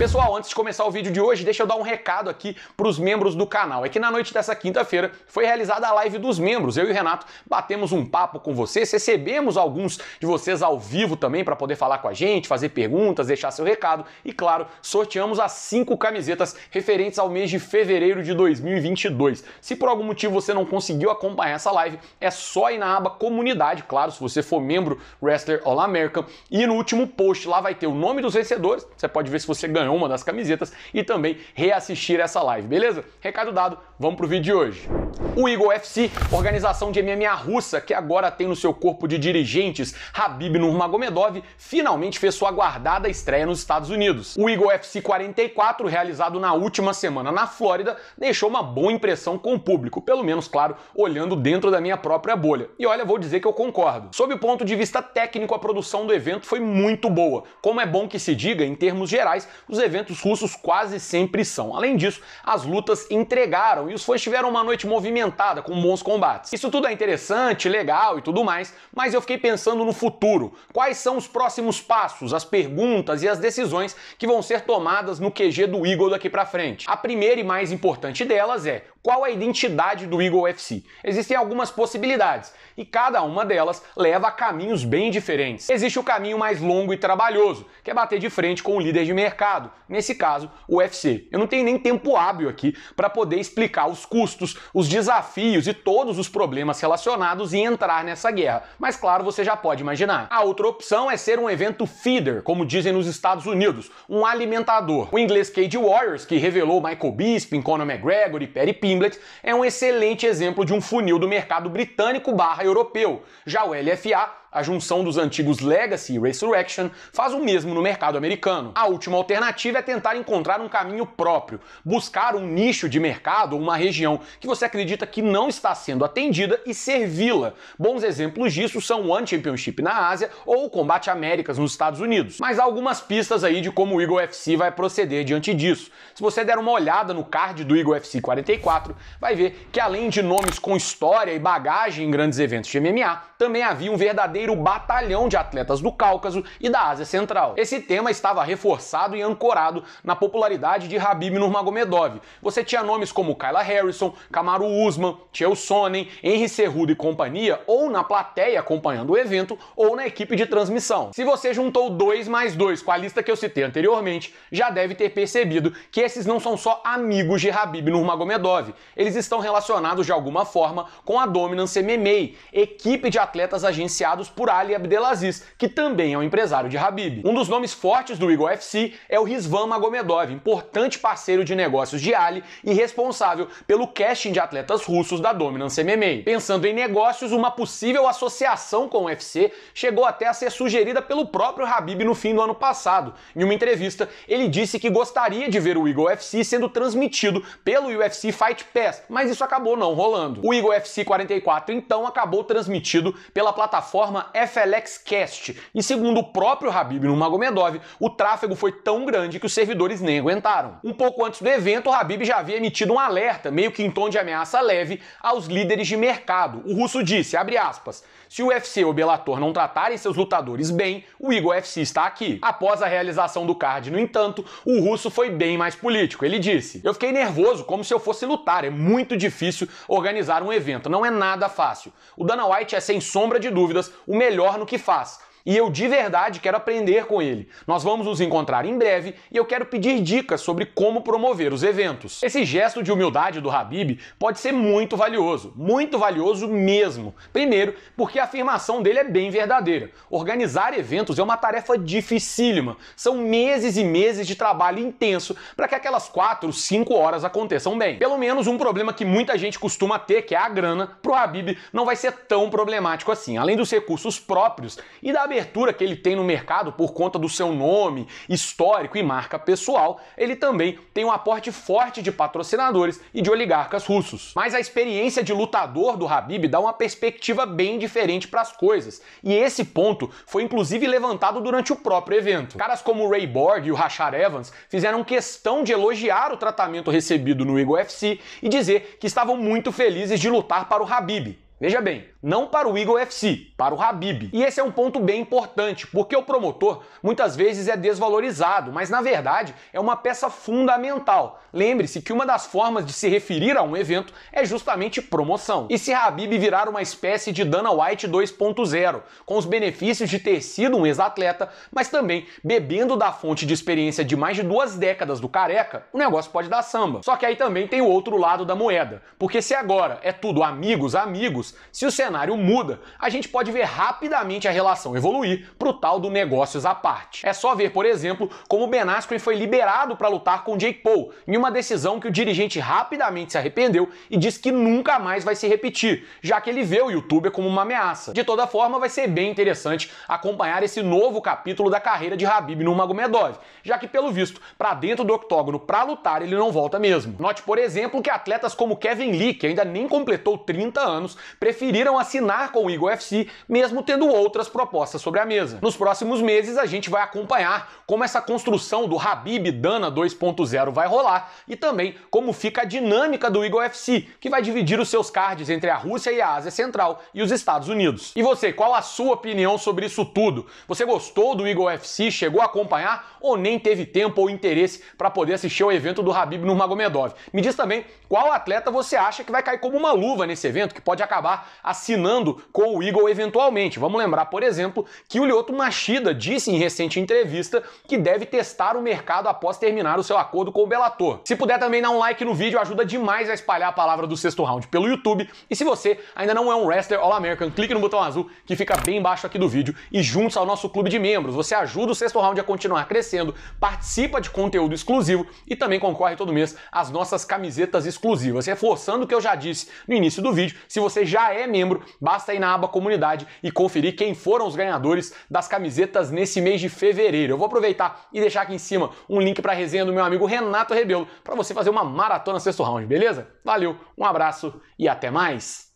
Pessoal, antes de começar o vídeo de hoje, deixa eu dar um recado aqui para os membros do canal. É que na noite dessa quinta-feira foi realizada a live dos membros. Eu e o Renato batemos um papo com vocês, recebemos alguns de vocês ao vivo também para poder falar com a gente, fazer perguntas, deixar seu recado e, claro, sorteamos as cinco camisetas referentes ao mês de fevereiro de 2022. Se por algum motivo você não conseguiu acompanhar essa live, é só ir na aba comunidade, claro, se você for membro Wrestler All American, e no último post lá vai ter o nome dos vencedores, você pode ver se você ganhou uma das camisetas e também reassistir essa live, beleza? Recado dado, vamos pro vídeo de hoje. O Eagle FC, organização de MMA russa que agora tem no seu corpo de dirigentes Habib Nurmagomedov, finalmente fez sua aguardada estreia nos Estados Unidos. O Eagle FC 44, realizado na última semana na Flórida, deixou uma boa impressão com o público, pelo menos, claro, olhando dentro da minha própria bolha. E olha, vou dizer que eu concordo. Sob o ponto de vista técnico, a produção do evento foi muito boa. Como é bom que se diga, em termos gerais, os eventos russos quase sempre são. Além disso, as lutas entregaram e os fãs tiveram uma noite movimentada com bons combates. Isso tudo é interessante, legal e tudo mais, mas eu fiquei pensando no futuro. Quais são os próximos passos, as perguntas e as decisões que vão ser tomadas no QG do Eagle daqui para frente? A primeira e mais importante delas é qual a identidade do Eagle FC. Existem algumas possibilidades e cada uma delas leva a caminhos bem diferentes. Existe o caminho mais longo e trabalhoso, que é bater de frente com o líder de mercado, mercado, nesse caso, o UFC. Eu não tenho nem tempo hábil aqui para poder explicar os custos, os desafios e todos os problemas relacionados e entrar nessa guerra. Mas claro, você já pode imaginar. A outra opção é ser um evento feeder, como dizem nos Estados Unidos, um alimentador. O inglês Cage Warriors, que revelou Michael Bisping, Conor McGregor e Perry Pimblett, é um excelente exemplo de um funil do mercado britânico/europeu. Já o LFA a junção dos antigos Legacy e Resurrection faz o mesmo no mercado americano. A última alternativa é tentar encontrar um caminho próprio, buscar um nicho de mercado ou uma região que você acredita que não está sendo atendida e servi-la. Bons exemplos disso são o One Championship na Ásia ou o Combate Américas nos Estados Unidos. Mas há algumas pistas aí de como o Eagle FC vai proceder diante disso. Se você der uma olhada no card do Eagle FC 44, vai ver que além de nomes com história e bagagem em grandes eventos de MMA, também havia um verdadeiro verdadeiro batalhão de atletas do Cáucaso e da Ásia Central. Esse tema estava reforçado e ancorado na popularidade de Habib Nurmagomedov. Você tinha nomes como Kyla Harrison, Kamaru Usman, Chael Sonnen, Henry Cerrudo e companhia, ou na plateia acompanhando o evento, ou na equipe de transmissão. Se você juntou dois mais dois com a lista que eu citei anteriormente, já deve ter percebido que esses não são só amigos de Habib Nurmagomedov. Eles estão relacionados de alguma forma com a Dominance MMA, equipe de atletas agenciados por Ali Abdelaziz, que também é um empresário de Habib. Um dos nomes fortes do Eagle FC é o Rizvan Magomedov, importante parceiro de negócios de Ali e responsável pelo casting de atletas russos da Dominance MMA. Pensando em negócios, uma possível associação com o UFC chegou até a ser sugerida pelo próprio Habib no fim do ano passado. Em uma entrevista, ele disse que gostaria de ver o Eagle FC sendo transmitido pelo UFC Fight Pass, mas isso acabou não rolando. O Eagle FC 44 então acabou transmitido pela plataforma plataforma Cast. E segundo o próprio Habib Nurmagomedov, o tráfego foi tão grande que os servidores nem aguentaram. Um pouco antes do evento, o Habib já havia emitido um alerta, meio que em tom de ameaça leve, aos líderes de mercado. O russo disse, abre aspas, se o UFC ou Bellator não tratarem seus lutadores bem, o Igor UFC está aqui. Após a realização do card, no entanto, o russo foi bem mais político. Ele disse, eu fiquei nervoso como se eu fosse lutar, é muito difícil organizar um evento, não é nada fácil. O Dana White é, sem sombra de dúvidas, o melhor no que faz e eu de verdade quero aprender com ele. Nós vamos nos encontrar em breve e eu quero pedir dicas sobre como promover os eventos. Esse gesto de humildade do Habib pode ser muito valioso, muito valioso mesmo. Primeiro, porque a afirmação dele é bem verdadeira. Organizar eventos é uma tarefa dificílima. São meses e meses de trabalho intenso para que aquelas 4, 5 horas aconteçam bem. Pelo menos um problema que muita gente costuma ter, que é a grana, para o Habib não vai ser tão problemático assim. Além dos recursos próprios e da abertura que ele tem no mercado por conta do seu nome, histórico e marca pessoal, ele também tem um aporte forte de patrocinadores e de oligarcas russos. Mas a experiência de lutador do Habib dá uma perspectiva bem diferente para as coisas, e esse ponto foi inclusive levantado durante o próprio evento. Caras como o Ray Borg e o Rashad Evans fizeram questão de elogiar o tratamento recebido no UFC FC e dizer que estavam muito felizes de lutar para o Habib. Veja bem, não para o Eagle FC, para o Habib. E esse é um ponto bem importante, porque o promotor muitas vezes é desvalorizado, mas na verdade é uma peça fundamental. Lembre-se que uma das formas de se referir a um evento é justamente promoção. E se Habib virar uma espécie de Dana White 2.0, com os benefícios de ter sido um ex-atleta, mas também bebendo da fonte de experiência de mais de duas décadas do careca, o negócio pode dar samba. Só que aí também tem o outro lado da moeda, porque se agora é tudo amigos, amigos, se o cenário muda, a gente pode ver rapidamente a relação evoluir para o tal do negócios à parte. É só ver, por exemplo, como Ben Askren foi liberado para lutar com Jake Paul em uma decisão que o dirigente rapidamente se arrependeu e disse que nunca mais vai se repetir, já que ele vê o youtuber como uma ameaça. De toda forma, vai ser bem interessante acompanhar esse novo capítulo da carreira de Habib no Magomedov, já que pelo visto, para dentro do octógono para lutar ele não volta mesmo. Note, por exemplo, que atletas como Kevin Lee, que ainda nem completou 30 anos, preferiram assinar com o Eagle FC, mesmo tendo outras propostas sobre a mesa. Nos próximos meses, a gente vai acompanhar como essa construção do Habib Dana 2.0 vai rolar e também como fica a dinâmica do Eagle FC, que vai dividir os seus cards entre a Rússia e a Ásia Central e os Estados Unidos. E você, qual a sua opinião sobre isso tudo? Você gostou do Eagle FC, chegou a acompanhar ou nem teve tempo ou interesse para poder assistir ao evento do Habib Magomedov? Me diz também qual atleta você acha que vai cair como uma luva nesse evento que pode acabar acabar assinando com o Eagle eventualmente. Vamos lembrar, por exemplo, que o Lioto Machida disse em recente entrevista que deve testar o mercado após terminar o seu acordo com o Bellator. Se puder também dar um like no vídeo, ajuda demais a espalhar a palavra do sexto round pelo YouTube. E se você ainda não é um wrestler All-American, clique no botão azul que fica bem embaixo aqui do vídeo e junte-se ao nosso clube de membros. Você ajuda o sexto round a continuar crescendo, participa de conteúdo exclusivo e também concorre todo mês às nossas camisetas exclusivas. Reforçando o que eu já disse no início do vídeo, se você já já é membro, basta ir na aba comunidade e conferir quem foram os ganhadores das camisetas nesse mês de fevereiro. Eu vou aproveitar e deixar aqui em cima um link para a resenha do meu amigo Renato Rebelo para você fazer uma maratona sexto round, beleza? Valeu, um abraço e até mais.